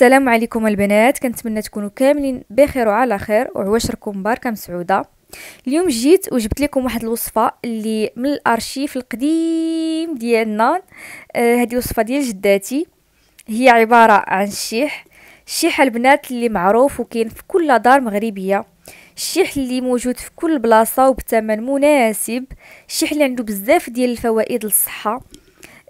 السلام عليكم البنات كنتمنى تكونوا كاملين بخير وعلى خير وعواشركم باركه مسعوده اليوم جيت وجبت لكم واحد الوصفه اللي من الارشيف القديم ديالنا آه هذه الوصفه ديال جداتي هي عباره عن الشيح الشيح البنات اللي معروف وكاين في كل دار مغربيه الشيح اللي موجود في كل بلاصه وبثمن مناسب الشيح اللي عنده بزاف ديال الفوائد للصحه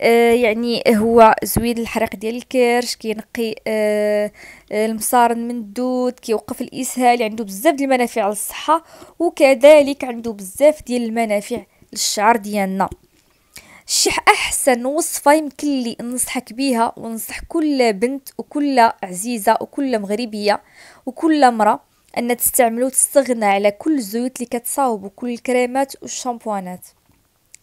آه، يعني هو زويد الحريق ديال الكرش كينقي آه، آه، المصارن من الدود كيوقف الاسهال عنده بزاف ديال المنافع للصحه وكذلك عنده بزاف ديال المنافع للشعر ديالنا شي احسن وصفه يمكن لي ننصحك بيها وننصح كل بنت وكل عزيزه وكل مغربيه وكل امراه ان تستعمل وتستغنى على كل الزيوت اللي كتصاوب وكل الكريمات والشامبوانات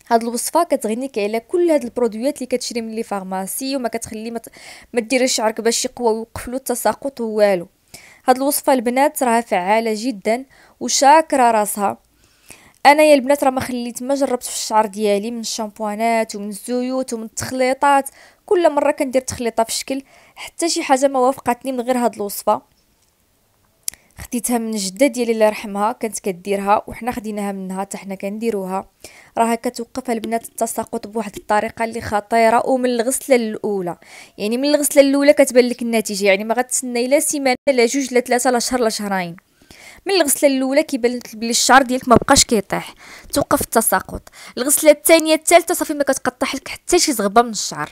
هاد الوصفه كتغنيك على كل هاد البرودويات اللي كتشري من لي فارماسي وما كتخلي ما, ما ديريش شعرك باش يقوى ويوقف له التساقط والو هاد الوصفه البنات راها فعاله جدا وشاكره راسها انا يا البنات راه ما خليت ما جربت في الشعر ديالي من الشامبوانات ومن الزيوت ومن التخليطات كل مره كندير تخليطه في شكل حتى شي حاجه ما وافقتني من غير هاد الوصفه خديتها من جده ديالي الله يرحمها كانت كديرها وحنا خديناها منها حتى حنا كنديروها راها كتوقف البنات التساقط بواحد الطريقه اللي خطيره ومن الغسله الاولى يعني من الغسله الاولى كتبان لك النتيجه يعني ما غتسنى لا سيمانه لا جوج لا ثلاثه لا شهر لا شهرين من الغسله الاولى كيبان لك بلي الشعر ديالك ما بقاش كيطيح توقف التساقط الغسله الثانيه الثالثه صافي ما كتقطع لك حتى شي زغبه من الشعر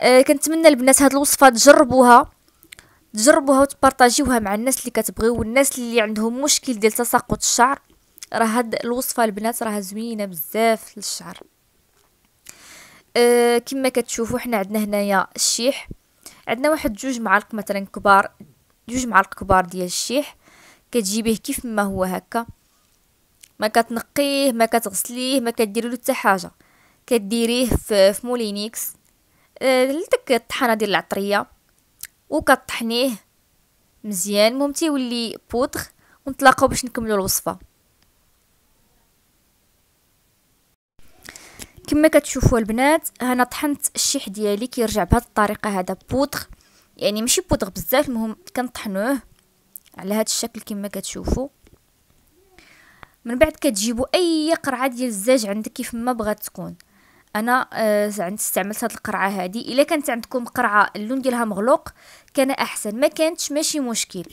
أه كنتمنى البنات هاد الوصفه تجربوها تجربوها وتبارطاجيوها مع الناس اللي كتبغيو والناس اللي عندهم مشكل ديال تساقط الشعر راه هاد الوصفه البنات راه زوينه بزاف للشعر أه كما كتشوفوا حنا عندنا هنايا الشيح عندنا واحد جوج معالق مثلا كبار جوج معالق كبار ديال الشيح كتجيبيه كيف ما هو هكا ما كتنقيه ما كتغسليه ما كديري له حتى حاجه كديريه في مولينيكس أه لداك الطحانه ديال العطريه وكطحنيه مزيان المهم تيولي بودغ ونتلاقاو باش نكملو الوصفه كما كتشوفوا البنات هنا طحنت الشيح ديالي كيرجع بهذه الطريقه هذا بودغ يعني ماشي بودغ بزاف المهم كنطحنوه على هذا الشكل كما كتشوفوا من بعد كتجيبوا اي قرعه ديال الزاج عندك كيف ما بغات تكون انا آه، عند استعملت هذه القرعه هذه الا كانت عندكم قرعه اللون ديالها مغلوق كان احسن ما كانتش ماشي مشكل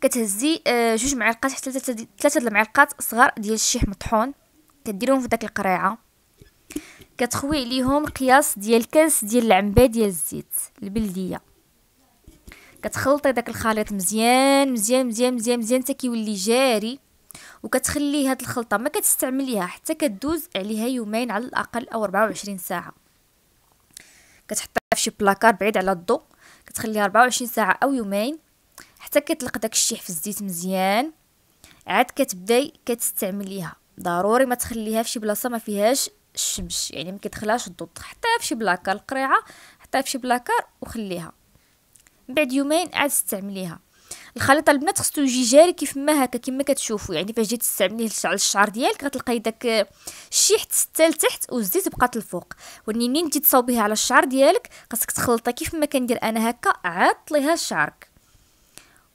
كتهزي آه، جوج معلقات حتى ثلاثه المعلقات صغار ديال الشيح مطحون كديرهم في داك القريعه كتخوي عليهم قياس ديال كاس ديال العنبه ديال الزيت البلديه كتخلطي داك الخليط مزيان مزيان مزيان مزيان مزيان حتى كيولي جاري وكتخلي هاد الخلطه ما كتستعمليها حتى كدوز عليها يومين على الاقل او 24 ساعه كتحطها في شي بلاكار بعيد على الضوء كتخليها 24 ساعه او يومين حتى كتلق داك الشيح في الزيت مزيان عاد كتبداي كتستعمليها ضروري ما تخليها في شي بلاصه ما فيهاش الشمس يعني ما كتخلاش الضوء حطيها في شي بلاكار القريعه حطيها في شي بلاكار وخليها بعد يومين عاد استعمليها الخليط البنات خصو يجي جاري كيف ما هكا كيما كتشوفوا يعني فاش جيت تستعمليه على الشعر ديالك غتلقاي داك الشيح حتى لتحت والزيت بقات الفوق ومنين تجي تصاوبيها على الشعر ديالك خاصك تخلطها كيف ما كندير انا هكا عطليها شعرك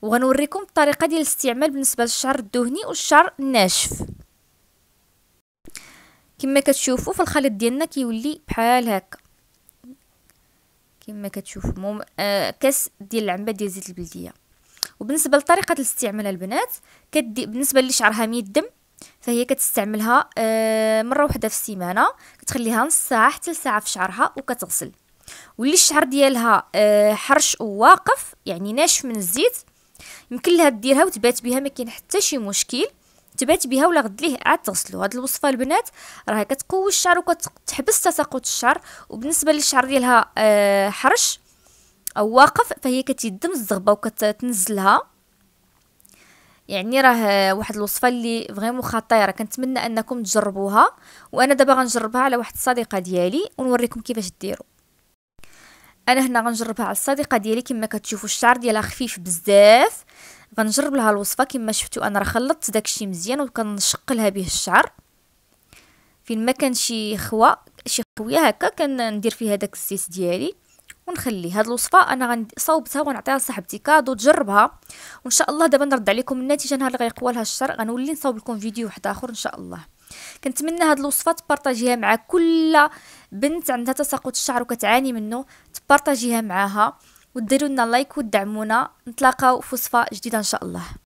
وغنوريكم الطريقه ديال الاستعمال بالنسبه للشعر الدهني والشعر الناشف كما كتشوفوا في الخليط ديالنا كيولي بحال هكا كما كتشوفوا مم... آه كاس ديال العنبه ديال زيت البلديه وبالنسبه لطريقه الاستعمال البنات كدي بالنسبه اللي شعرها مية فهي كتستعملها آه، مره واحده في السيمانه كتخليها نص ساعه حتى لساعه في شعرها وكتغسل واللي الشعر ديالها آه، حرش وواقف يعني ناشف من الزيت يمكن لها ديرها وتبات بها ما كاين حتى شي مشكل تبات بها ولا غد ليه عاد تغسلو هاد الوصفه البنات راه كتقوي الشعر وكتحبس تساقط الشعر وبالنسبه للشعر ديالها آه، حرش او واقف فهي كتيدم الزغبه وكتنزلها يعني راه واحد الوصفه اللي فريمون خطيره كنتمنى انكم تجربوها وانا دابا غنجربها على واحد الصديقه ديالي ونوريكم كيفاش ديروا انا هنا غنجربها على الصديقه ديالي كما كتشوفوا الشعر ديالها خفيف بزاف غنجرب لها الوصفه كما شفتوا انا راه خلطت داكشي مزيان وكنشقلها به الشعر فين ما كان شي خوا شي خويه هكا كندير فيها داك الزيت ديالي ونخلي هاد الوصفه انا صوبتها ونعطيها لصاحبتي كادو تجربها وان شاء الله دابا نرد عليكم النتيجه نهار اللي غيقوى لها الشر غنولي نصاوب لكم فيديو واحد اخر ان شاء الله كنتمنى هاد الوصفه تبارطاجيها مع كل بنت عندها تساقط الشعر وكتعاني منه تبارطاجيها معاها وديروا لنا لايك ودعمونا نتلاقاو في وصفه جديده ان شاء الله